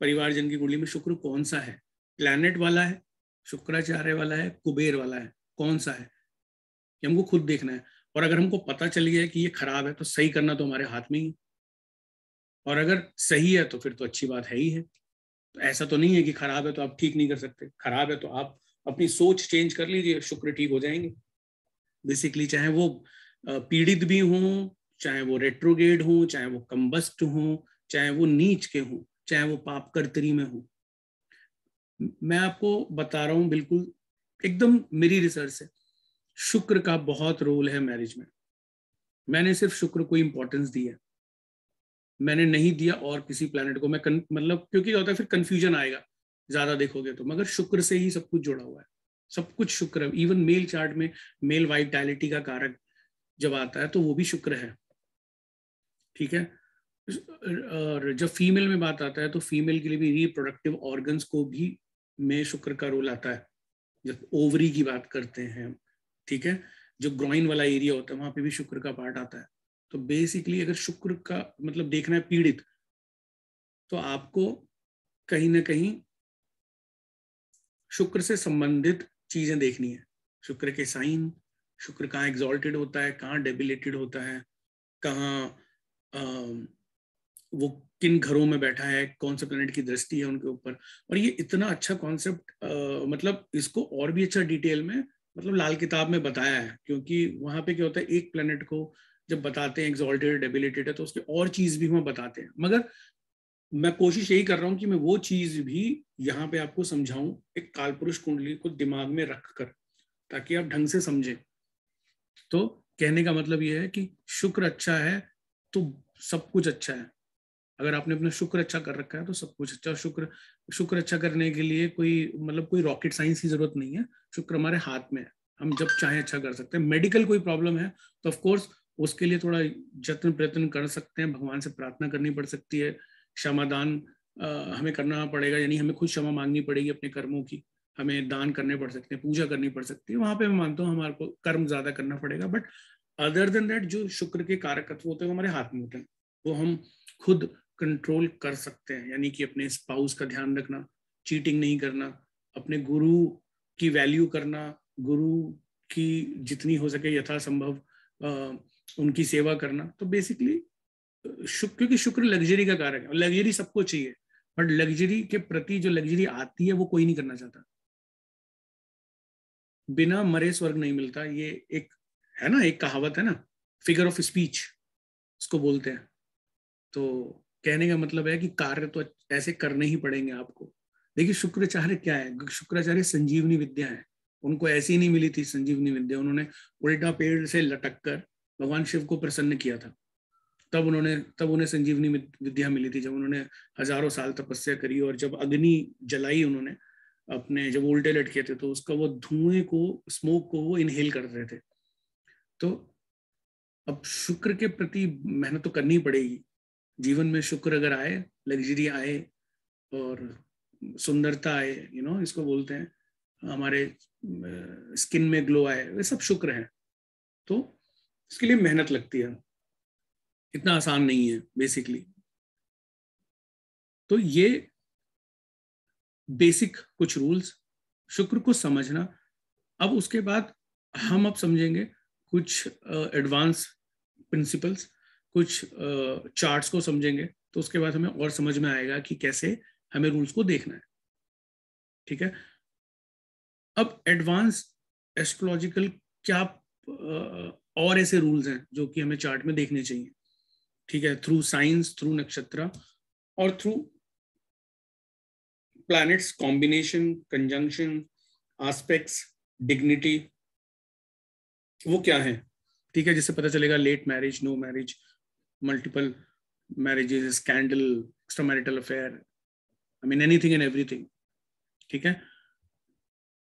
परिवारजन की कुंडली में शुक्र कौन सा है प्लैनेट वाला है शुक्राचार्य वाला है कुबेर वाला है कौन सा है ये हमको खुद देखना है और अगर हमको पता चल गया कि ये खराब है तो सही करना तो हमारे हाथ में ही और अगर सही है तो फिर तो अच्छी बात है ही है तो ऐसा तो नहीं है कि खराब है तो आप ठीक नहीं कर सकते खराब है तो आप अपनी सोच चेंज कर लीजिए शुक्र ठीक हो जाएंगे बेसिकली चाहे वो पीड़ित भी हों चाहे वो रेट्रोगेड हों चाहे वो कम्बस्ट हों चाहे वो नीच के हों चाहे वो पाप करतरी में हों मैं आपको बता रहा हूँ बिल्कुल एकदम मेरी रिसर्च है शुक्र का बहुत रोल है मैरिज में मैंने सिर्फ शुक्र को इंपॉर्टेंस दी है मैंने नहीं दिया और किसी प्लानट को मैं मतलब क्योंकि क्या होता है फिर कन्फ्यूजन आएगा ज्यादा देखोगे तो मगर शुक्र से ही सब कुछ जुड़ा हुआ है सब कुछ शुक्र है इवन मेल चार्ट में मेल वाइटैलिटी का कारक जब आता है तो वो भी शुक्र है ठीक है और जब फीमेल में बात आता है तो फीमेल के लिए भी रिप्रोडक्टिव ऑर्गन्स को भी में शुक्र का रोल आता है जब ओवरी की बात करते हैं ठीक है जो ग्रोइन वाला एरिया होता है वहां पे भी शुक्र का पार्ट आता है तो बेसिकली अगर शुक्र का मतलब देखना है पीड़ित तो आपको कहीं ना कहीं शुक्र से संबंधित चीजें देखनी है शुक्र के साइन शुक्र कहाँ एग्जॉल्टेड होता है कहाँ डेबिलेटेड होता है कहाँ वो किन घरों में बैठा है कौन से प्लेनेट की दृष्टि है उनके ऊपर और ये इतना अच्छा कॉन्सेप्ट मतलब इसको और भी अच्छा डिटेल में मतलब लाल किताब में बताया है क्योंकि वहां पे क्या होता है एक प्लेनेट को जब बताते हैं एग्जॉल्टेड एबिलिटेड है तो उसके और चीज भी हम बताते हैं मगर मैं कोशिश यही कर रहा हूं कि मैं वो चीज भी यहाँ पे आपको समझाऊं एक कालपुरुष कुंडली को दिमाग में रख कर ताकि आप ढंग से समझें तो कहने का मतलब यह है कि शुक्र अच्छा है तो सब कुछ अच्छा है अगर आपने अपना शुक्र अच्छा कर रखा है तो सब कुछ अच्छा शुक्र शुक्र अच्छा करने के लिए कोई मतलब कोई रॉकेट साइंस की जरूरत नहीं है शुक्र हमारे हाथ में है हम जब चाहे अच्छा कर सकते हैं मेडिकल कोई प्रॉब्लम है तो ऑफकोर्स उसके लिए थोड़ा जत्न प्रयत्न कर सकते हैं भगवान से प्रार्थना करनी पड़ सकती है क्षमा दान हमें करना पड़ेगा यानी हमें खुद क्षमा मांगनी पड़ेगी अपने कर्मों की हमें दान करने पड़ सकते हैं पूजा करनी पड़ सकती है वहां पे मैं मानता हूँ हमारे को कर्म ज्यादा करना पड़ेगा बट अदर देन दैट जो शुक्र के कारक तत्व होते हैं वो हमारे हाथ में होते हैं वो हम खुद कंट्रोल कर सकते हैं यानी कि अपने स्पाउस का ध्यान रखना चीटिंग नहीं करना अपने गुरु की वैल्यू करना गुरु की जितनी हो सके यथासंभव उनकी सेवा करना तो बेसिकली शुक, क्योंकि शुक्र लग्जरी का कारक है लग्जरी सबको चाहिए बट लग्जरी के प्रति जो लग्जरी आती है वो कोई नहीं करना चाहता बिना मरे स्वर्ग नहीं मिलता ये एक है ना एक कहावत है ना फिगर ऑफ स्पीच इसको बोलते हैं तो कहने का मतलब है कि कार्य तो ऐसे करने ही पड़ेंगे आपको देखिए शुक्राचार्य क्या है शुक्राचार्य संजीवनी विद्या है उनको ऐसी नहीं मिली थी संजीवनी विद्या उन्होंने उल्टा पेड़ से लटक कर भगवान शिव को प्रसन्न किया था तब उन्होंने तब उन्हें संजीवनी विद्या मिली थी जब उन्होंने हजारों साल तपस्या करी और जब अग्नि जलाई उन्होंने अपने जब उल्टे लटके थे तो उसका वो धुएं को स्मोक को वो इनहेल कर रहे थे तो अब शुक्र के प्रति मेहनत तो करनी पड़ेगी जीवन में शुक्र अगर आए लग्जरी आए और सुंदरता आए यू नो इसको बोलते हैं हमारे स्किन में ग्लो आए ये सब शुक्र हैं तो इसके लिए मेहनत लगती है इतना आसान नहीं है बेसिकली तो ये बेसिक कुछ रूल्स शुक्र को समझना अब उसके बाद हम अब समझेंगे कुछ एडवांस प्रिंसिपल्स कुछ चार्ट्स को समझेंगे तो उसके बाद हमें और समझ में आएगा कि कैसे हमें रूल्स को देखना है ठीक है अब एडवांस एस्ट्रोलॉजिकल क्या और ऐसे रूल्स हैं जो कि हमें चार्ट में देखने चाहिए ठीक है थ्रू साइंस थ्रू नक्षत्र और through planets combination conjunction aspects dignity वो क्या है ठीक है जिससे पता चलेगा late marriage no marriage multiple marriages scandal extra marital affair I mean anything and everything ठीक है